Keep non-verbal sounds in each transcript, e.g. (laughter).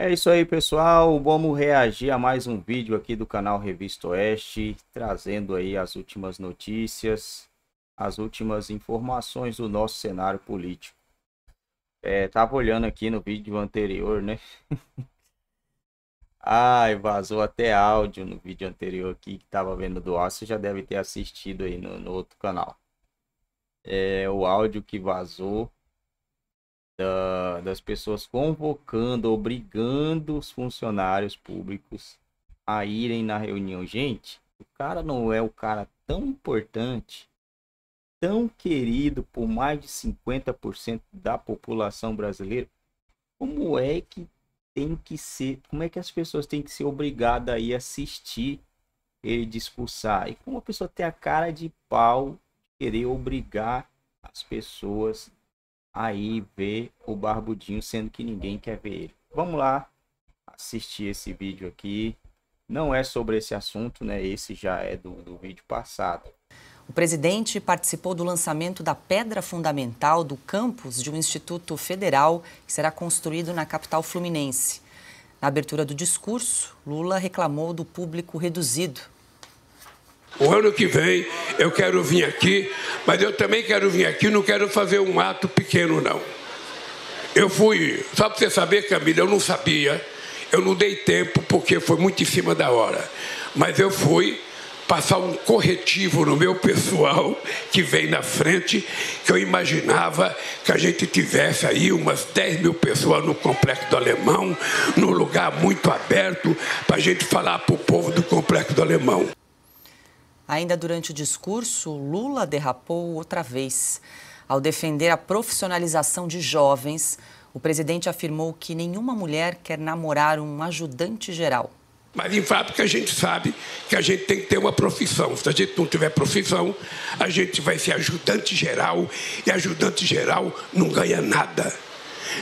É isso aí, pessoal. Vamos reagir a mais um vídeo aqui do canal Revista Oeste, trazendo aí as últimas notícias, as últimas informações do nosso cenário político. É, tava olhando aqui no vídeo anterior, né? (laughs) Ai, vazou até áudio no vídeo anterior aqui que tava vendo do ar. Você já deve ter assistido aí no, no outro canal. É, o áudio que vazou da, das pessoas convocando, obrigando os funcionários públicos a irem na reunião. Gente, o cara não é o cara tão importante, tão querido por mais de 50% da população brasileira. Como é que tem que ser, como é que as pessoas têm que ser obrigadas a ir assistir ele discursar? E como a pessoa tem a cara de pau querer obrigar as pessoas aí ver o Barbudinho, sendo que ninguém quer ver ele. Vamos lá assistir esse vídeo aqui. Não é sobre esse assunto, né? Esse já é do, do vídeo passado. O presidente participou do lançamento da pedra fundamental do campus de um instituto federal que será construído na capital fluminense. Na abertura do discurso, Lula reclamou do público reduzido o ano que vem eu quero vir aqui, mas eu também quero vir aqui, não quero fazer um ato pequeno, não. Eu fui, só para você saber, Camila, eu não sabia, eu não dei tempo porque foi muito em cima da hora, mas eu fui passar um corretivo no meu pessoal que vem na frente, que eu imaginava que a gente tivesse aí umas 10 mil pessoas no Complexo do Alemão, num lugar muito aberto, para a gente falar para o povo do Complexo do Alemão. Ainda durante o discurso, Lula derrapou outra vez. Ao defender a profissionalização de jovens, o presidente afirmou que nenhuma mulher quer namorar um ajudante geral. Mas, em que a gente sabe que a gente tem que ter uma profissão. Se a gente não tiver profissão, a gente vai ser ajudante geral e ajudante geral não ganha nada.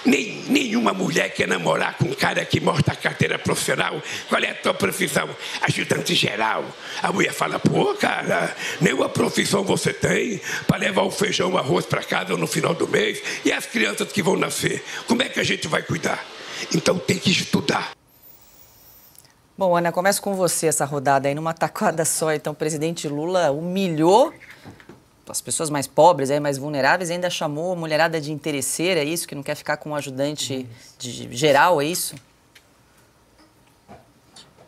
Nem, nenhuma mulher quer namorar com um cara que mostra a carteira profissional. Qual é a tua profissão? Ajudante geral. A mulher fala, pô, cara, nenhuma profissão você tem para levar o feijão, o arroz para casa no final do mês. E as crianças que vão nascer? Como é que a gente vai cuidar? Então tem que estudar. Bom, Ana, começa com você essa rodada aí numa tacada só. Então, o presidente Lula humilhou as pessoas mais pobres, aí, mais vulneráveis, ainda chamou a mulherada de interesseira, é isso? Que não quer ficar com um ajudante de, geral, é isso?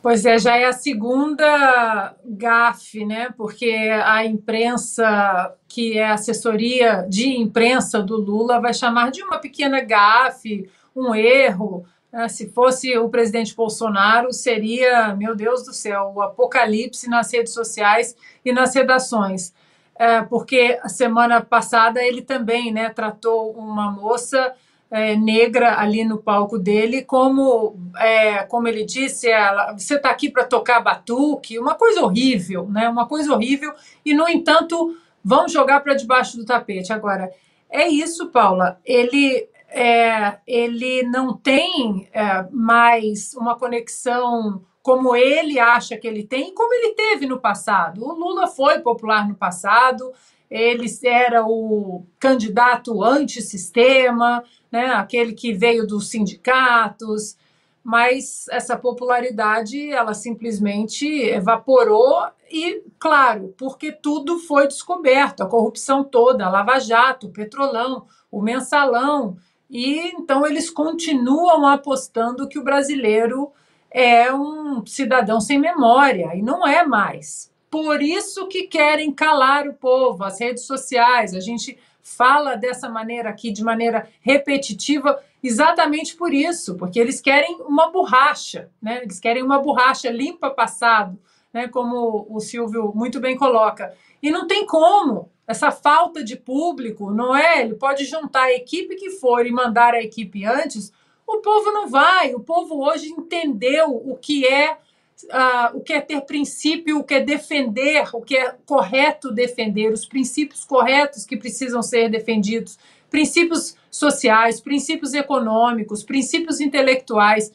Pois é, já é a segunda gafe, né? Porque a imprensa, que é a assessoria de imprensa do Lula, vai chamar de uma pequena gafe, um erro. Né? Se fosse o presidente Bolsonaro, seria, meu Deus do céu, o apocalipse nas redes sociais e nas redações é, porque a semana passada ele também né, tratou uma moça é, negra ali no palco dele, como, é, como ele disse, ela, você está aqui para tocar batuque, uma coisa horrível, né? Uma coisa horrível, e no entanto, vamos jogar para debaixo do tapete. Agora, é isso, Paula. Ele é, ele não tem é, mais uma conexão como ele acha que ele tem, como ele teve no passado. O Lula foi popular no passado, ele era o candidato antissistema, né, aquele que veio dos sindicatos, mas essa popularidade ela simplesmente evaporou e, claro, porque tudo foi descoberto, a corrupção toda, a Lava Jato, o Petrolão, o Mensalão, e então eles continuam apostando que o brasileiro é um cidadão sem memória, e não é mais. Por isso que querem calar o povo, as redes sociais. A gente fala dessa maneira aqui, de maneira repetitiva, exatamente por isso, porque eles querem uma borracha, né? Eles querem uma borracha limpa passado, né? Como o Silvio muito bem coloca. E não tem como. Essa falta de público, não é? Ele pode juntar a equipe que for e mandar a equipe antes. O povo não vai. O povo hoje entendeu o que é Uh, o que é ter princípio, o que é defender, o que é correto defender, os princípios corretos que precisam ser defendidos, princípios sociais, princípios econômicos, princípios intelectuais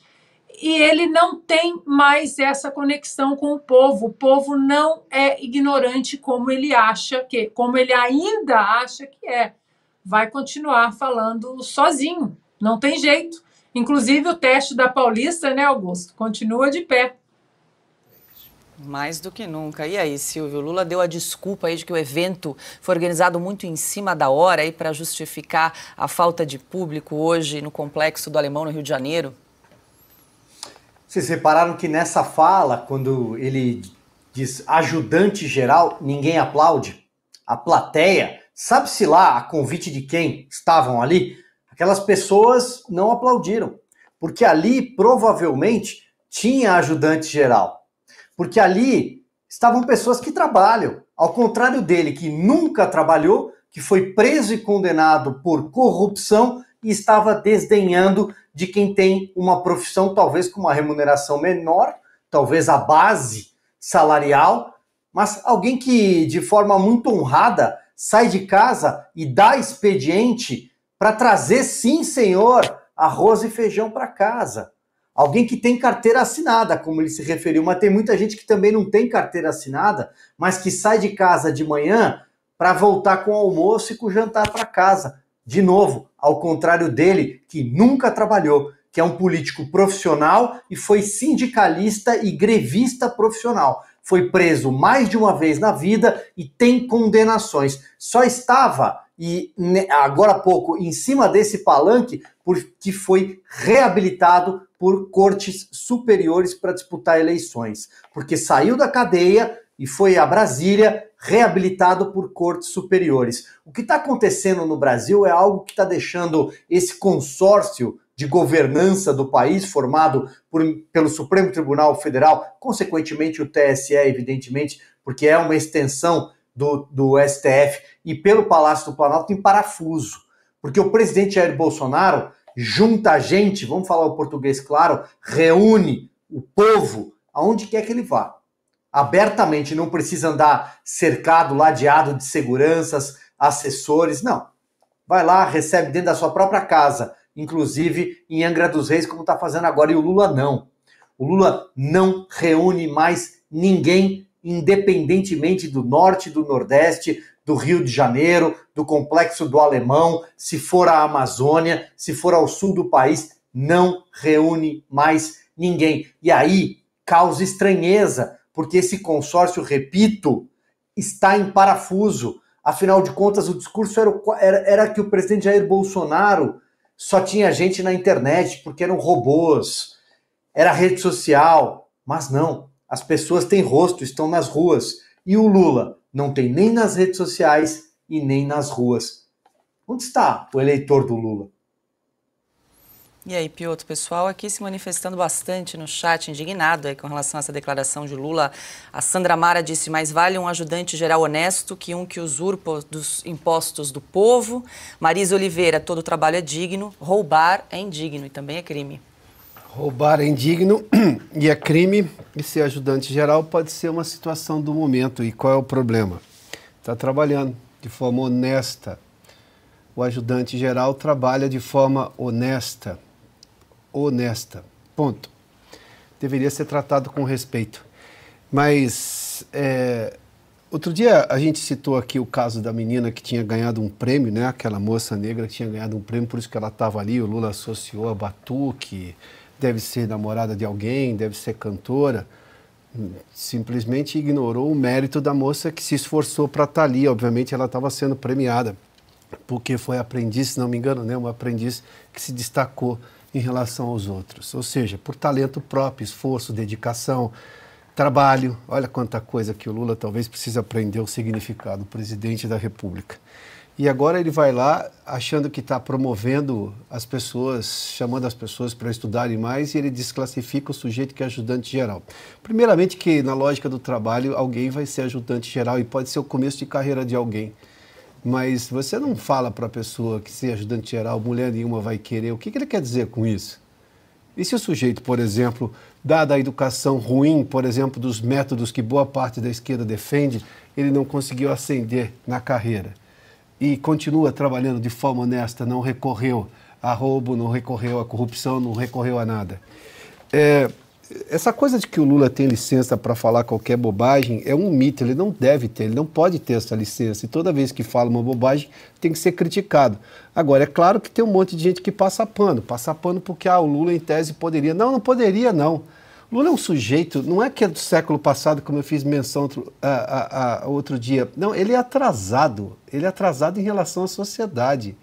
e ele não tem mais essa conexão com o povo. O povo não é ignorante como ele acha que, como ele ainda acha que é. Vai continuar falando sozinho, não tem jeito. Inclusive o teste da Paulista, né, Augusto? Continua de pé. Mais do que nunca. E aí, Silvio, Lula deu a desculpa aí de que o evento foi organizado muito em cima da hora aí para justificar a falta de público hoje no complexo do Alemão no Rio de Janeiro. Vocês repararam que nessa fala, quando ele diz ajudante geral, ninguém aplaude? A plateia, sabe-se lá a convite de quem estavam ali? Aquelas pessoas não aplaudiram, porque ali provavelmente tinha ajudante geral. Porque ali estavam pessoas que trabalham, ao contrário dele, que nunca trabalhou, que foi preso e condenado por corrupção e estava desdenhando de quem tem uma profissão talvez com uma remuneração menor, talvez a base salarial, mas alguém que de forma muito honrada sai de casa e dá expediente para trazer, sim, senhor, arroz e feijão para casa. Alguém que tem carteira assinada, como ele se referiu, mas tem muita gente que também não tem carteira assinada, mas que sai de casa de manhã para voltar com o almoço e com o jantar para casa de novo, ao contrário dele, que nunca trabalhou, que é um político profissional e foi sindicalista e grevista profissional. Foi preso mais de uma vez na vida e tem condenações. Só estava, e agora há pouco, em cima desse palanque, porque foi reabilitado por cortes superiores para disputar eleições. Porque saiu da cadeia e foi a Brasília reabilitado por cortes superiores. O que está acontecendo no Brasil é algo que está deixando esse consórcio de governança do país, formado por, pelo Supremo Tribunal Federal, consequentemente o TSE, evidentemente, porque é uma extensão do, do STF, e pelo Palácio do Planalto, em parafuso. Porque o presidente Jair Bolsonaro junta a gente, vamos falar o português claro, reúne o povo aonde quer que ele vá abertamente, não precisa andar cercado, ladeado de seguranças, assessores, não. Vai lá, recebe dentro da sua própria casa, inclusive em Angra dos Reis, como está fazendo agora, e o Lula não. O Lula não reúne mais ninguém, independentemente do norte, do nordeste, do Rio de Janeiro, do complexo do Alemão, se for à Amazônia, se for ao sul do país, não reúne mais ninguém. E aí causa estranheza porque esse consórcio, repito, está em parafuso. Afinal de contas, o discurso era, era, era que o presidente Jair Bolsonaro só tinha gente na internet, porque eram robôs, era rede social. Mas não, as pessoas têm rosto, estão nas ruas. E o Lula não tem nem nas redes sociais e nem nas ruas. Onde está o eleitor do Lula? E aí, Pioto, pessoal aqui se manifestando bastante no chat, indignado aí, com relação a essa declaração de Lula. A Sandra Mara disse: mais vale um ajudante geral honesto que um que usurpa dos impostos do povo. Marisa Oliveira: todo trabalho é digno, roubar é indigno e também é crime. Roubar é indigno (clears throat) e é crime, e ser ajudante geral pode ser uma situação do momento. E qual é o problema? Está trabalhando de forma honesta. O ajudante geral trabalha de forma honesta honesta. Ponto. Deveria ser tratado com respeito. Mas é, outro dia a gente citou aqui o caso da menina que tinha ganhado um prêmio, né? Aquela moça negra que tinha ganhado um prêmio, por isso que ela estava ali. O Lula associou a Batuque, deve ser namorada de alguém, deve ser cantora. Simplesmente ignorou o mérito da moça que se esforçou para estar tá ali. Obviamente ela estava sendo premiada, porque foi aprendiz, se não me engano, né? Uma aprendiz que se destacou em relação aos outros. Ou seja, por talento próprio, esforço, dedicação, trabalho. Olha quanta coisa que o Lula talvez precise aprender o significado, o presidente da República. E agora ele vai lá achando que está promovendo as pessoas, chamando as pessoas para estudarem mais e ele desclassifica o sujeito que é ajudante geral. Primeiramente que na lógica do trabalho alguém vai ser ajudante geral e pode ser o começo de carreira de alguém mas você não fala para a pessoa que se ajudante geral, mulher nenhuma vai querer. O que, que ele quer dizer com isso? E se o sujeito, por exemplo, dada a educação ruim, por exemplo, dos métodos que boa parte da esquerda defende, ele não conseguiu ascender na carreira e continua trabalhando de forma honesta, não recorreu a roubo, não recorreu a corrupção, não recorreu a nada. É, essa coisa de que o Lula tem licença para falar qualquer bobagem é um mito, ele não deve ter, ele não pode ter essa licença. E toda vez que fala uma bobagem, tem que ser criticado. Agora, é claro que tem um monte de gente que passa pano, passa pano porque ah, o Lula em tese poderia. Não, não poderia, não. Lula é um sujeito, não é que é do século passado, como eu fiz menção outro, a, a, a, outro dia. Não, ele é atrasado. Ele é atrasado em relação à sociedade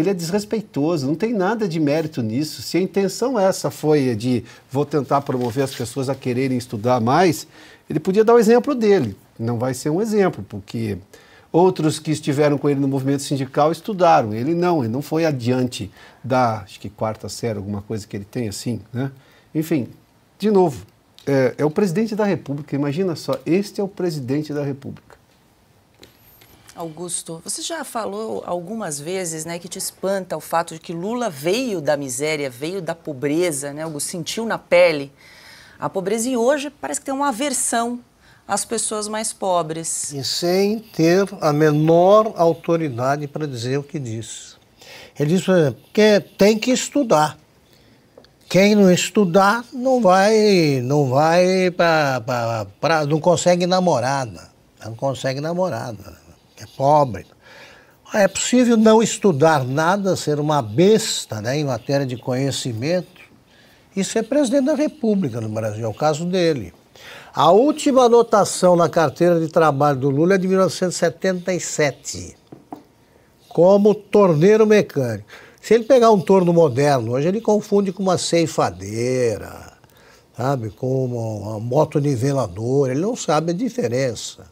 ele é desrespeitoso, não tem nada de mérito nisso. Se a intenção essa foi de vou tentar promover as pessoas a quererem estudar mais, ele podia dar o exemplo dele. Não vai ser um exemplo, porque outros que estiveram com ele no movimento sindical estudaram. Ele não, ele não foi adiante da, acho que quarta série, alguma coisa que ele tem assim, né? Enfim, de novo, é, é o presidente da República, imagina só, este é o presidente da República. Augusto, você já falou algumas vezes né, que te espanta o fato de que Lula veio da miséria, veio da pobreza, né, Augusto, sentiu na pele a pobreza e hoje parece que tem uma aversão às pessoas mais pobres. E sem ter a menor autoridade para dizer o que diz. Ele diz, por exemplo, que tem que estudar. Quem não estudar não vai, não vai para, não consegue namorada, não consegue namorada é pobre. É possível não estudar nada, ser uma besta né, em matéria de conhecimento e ser presidente da República no Brasil, é o caso dele. A última anotação na carteira de trabalho do Lula é de 1977, como torneiro mecânico. Se ele pegar um torno moderno, hoje ele confunde com uma ceifadeira, sabe, com uma moto niveladora, ele não sabe a diferença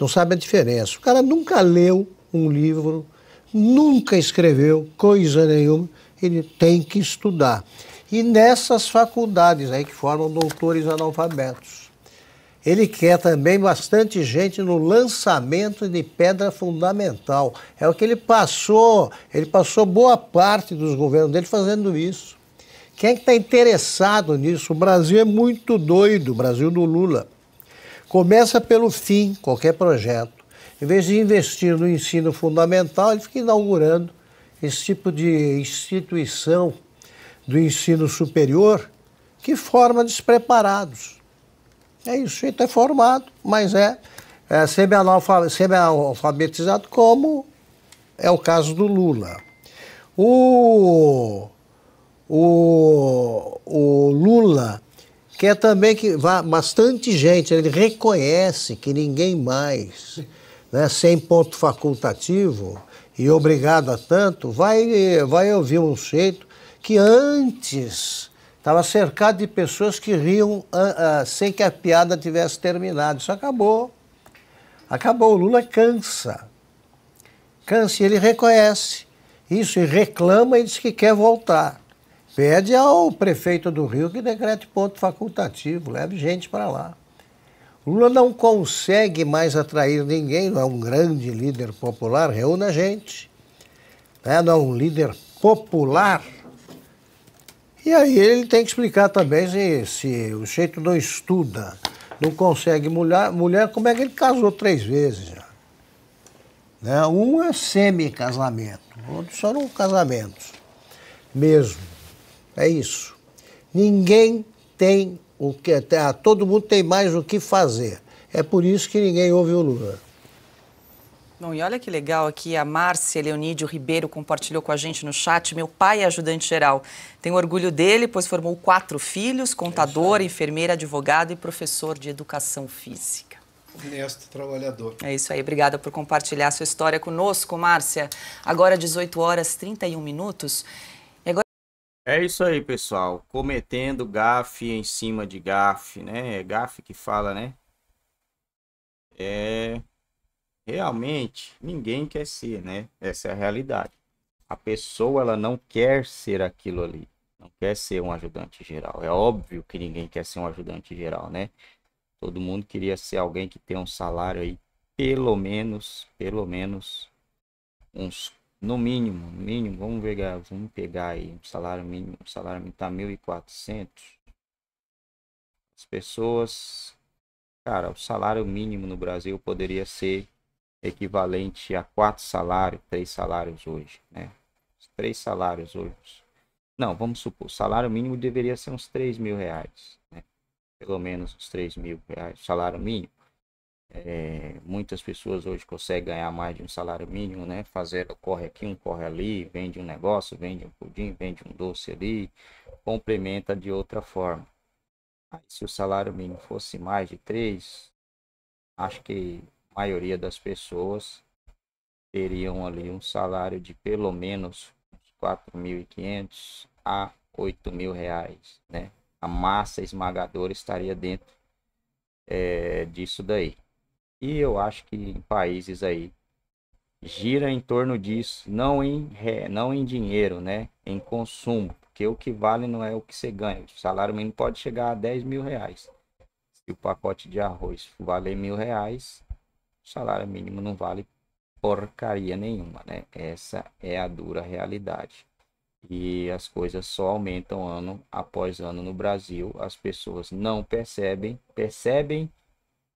não sabe a diferença. O cara nunca leu um livro, nunca escreveu coisa nenhuma, ele tem que estudar. E nessas faculdades aí que formam doutores analfabetos. Ele quer também bastante gente no lançamento de pedra fundamental. É o que ele passou, ele passou boa parte dos governos dele fazendo isso. Quem é que está interessado nisso? O Brasil é muito doido, o Brasil do Lula. Começa pelo fim, qualquer projeto. Em vez de investir no ensino fundamental, ele fica inaugurando esse tipo de instituição do ensino superior que forma despreparados. É isso, ele então é formado, mas é, é semi-alfabetizado, como é o caso do Lula. O, o, o Lula quer é também que vá bastante gente, ele reconhece que ninguém mais, né, sem ponto facultativo e obrigado a tanto, vai, vai ouvir um jeito que antes estava cercado de pessoas que riam uh, uh, sem que a piada tivesse terminado. Isso acabou. Acabou. O Lula cansa. Cansa e ele reconhece isso e reclama e diz que quer voltar. Pede ao prefeito do Rio que decrete ponto facultativo, leve gente para lá. O Lula não consegue mais atrair ninguém, não é um grande líder popular, reúna gente. Né? Não é um líder popular. E aí ele tem que explicar também se, se o jeito não estuda, não consegue mulher, mulher, como é que ele casou três vezes já. Né? Um é semi-casamento, outro só um casamento mesmo. É isso. Ninguém tem o que. Até, ah, todo mundo tem mais o que fazer. É por isso que ninguém ouve o Lula. Bom, e olha que legal aqui, a Márcia Leonídio Ribeiro compartilhou com a gente no chat. Meu pai é ajudante geral. Tenho orgulho dele, pois formou quatro filhos: contador, é enfermeira, advogado e professor de educação física. Honesto trabalhador. É isso aí, obrigada por compartilhar sua história conosco, Márcia. Agora, 18 horas 31 minutos. É isso aí, pessoal. Cometendo gafe em cima de gafe, né? É gafe que fala, né? É. Realmente, ninguém quer ser, né? Essa é a realidade. A pessoa, ela não quer ser aquilo ali. Não quer ser um ajudante geral. É óbvio que ninguém quer ser um ajudante geral, né? Todo mundo queria ser alguém que tem um salário aí, pelo menos, pelo menos, uns no mínimo, mínimo, vamos pegar, vamos pegar aí um salário mínimo, o salário mínimo tá 1.400. As pessoas, cara, o salário mínimo no Brasil poderia ser equivalente a quatro salários, três salários hoje, né? Três salários hoje. Não, vamos supor, o salário mínimo deveria ser uns 3 mil reais, né? Pelo menos uns 3 mil reais, salário mínimo. É, muitas pessoas hoje conseguem ganhar mais de um salário mínimo, né? Fazer corre aqui, um corre ali, vende um negócio, vende um pudim, vende um doce ali, complementa de outra forma. Aí, se o salário mínimo fosse mais de três, acho que a maioria das pessoas teriam ali um salário de pelo menos 4.500 a 8 mil reais, né? A massa esmagadora estaria dentro é, disso daí. E eu acho que em países aí gira em torno disso, não em, não em dinheiro, né? Em consumo. Porque o que vale não é o que você ganha. O salário mínimo pode chegar a 10 mil reais. Se o pacote de arroz valer mil reais, o salário mínimo não vale porcaria nenhuma, né? Essa é a dura realidade. E as coisas só aumentam ano após ano no Brasil. As pessoas não percebem, percebem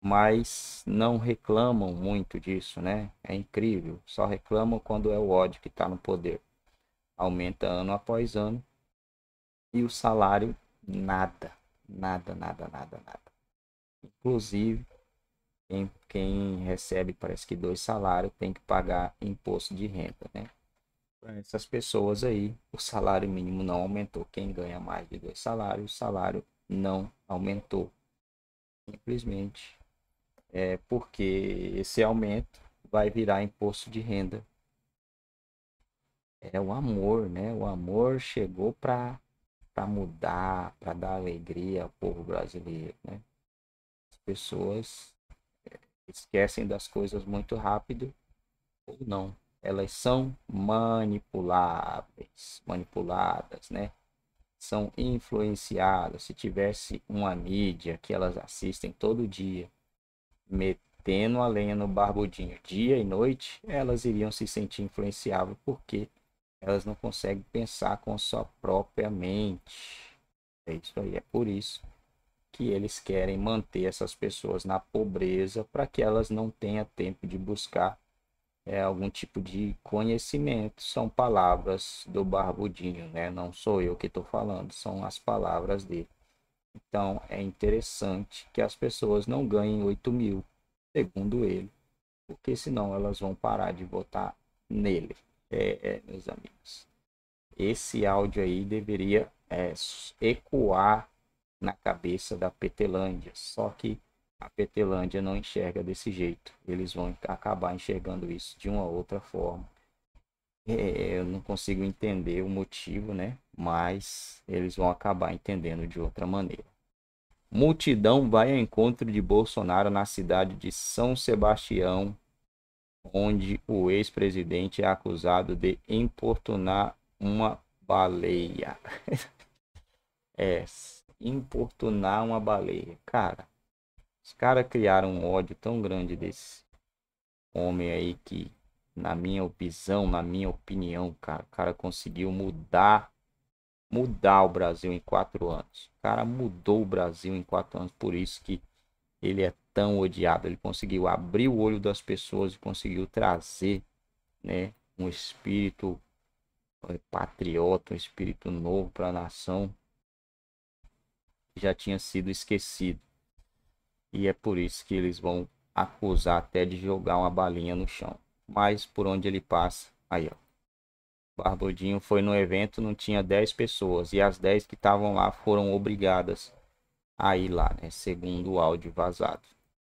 mas não reclamam muito disso, né? É incrível. Só reclamam quando é o ódio que está no poder. Aumenta ano após ano e o salário nada, nada, nada, nada, nada. Inclusive, quem, quem recebe parece que dois salários tem que pagar imposto de renda, né? Para essas pessoas aí, o salário mínimo não aumentou. Quem ganha mais de dois salários, o salário não aumentou. Simplesmente é, porque esse aumento vai virar imposto de renda. É o amor, né? O amor chegou para mudar, para dar alegria ao povo brasileiro, né? As pessoas é, esquecem das coisas muito rápido ou não. Elas são manipuláveis, manipuladas, né? São influenciadas. Se tivesse uma mídia que elas assistem todo dia, metendo a lenha no barbudinho dia e noite, elas iriam se sentir influenciáveis porque elas não conseguem pensar com sua própria mente. É isso aí, é por isso que eles querem manter essas pessoas na pobreza para que elas não tenham tempo de buscar é, algum tipo de conhecimento. São palavras do Barbudinho, né? Não sou eu que estou falando, são as palavras dele. Então é interessante que as pessoas não ganhem 8 mil, segundo ele, porque senão elas vão parar de votar nele. É, é, meus amigos, esse áudio aí deveria é, ecoar na cabeça da Petelândia, só que a Petelândia não enxerga desse jeito. Eles vão acabar enxergando isso de uma outra forma. É, eu não consigo entender o motivo, né? Mas eles vão acabar entendendo de outra maneira. Multidão vai ao encontro de Bolsonaro na cidade de São Sebastião, onde o ex-presidente é acusado de importunar uma baleia. (laughs) é, importunar uma baleia. Cara, os caras criaram um ódio tão grande desse homem aí que na minha visão, na minha opinião, cara, o cara conseguiu mudar mudar o Brasil em quatro anos. O cara mudou o Brasil em quatro anos, por isso que ele é tão odiado. Ele conseguiu abrir o olho das pessoas e conseguiu trazer, né, um espírito é, patriota, um espírito novo para a nação que já tinha sido esquecido. E é por isso que eles vão acusar até de jogar uma balinha no chão mas por onde ele passa. Aí, ó. Barbudinho foi no evento, não tinha 10 pessoas. E as 10 que estavam lá foram obrigadas a ir lá, né? Segundo o áudio vazado.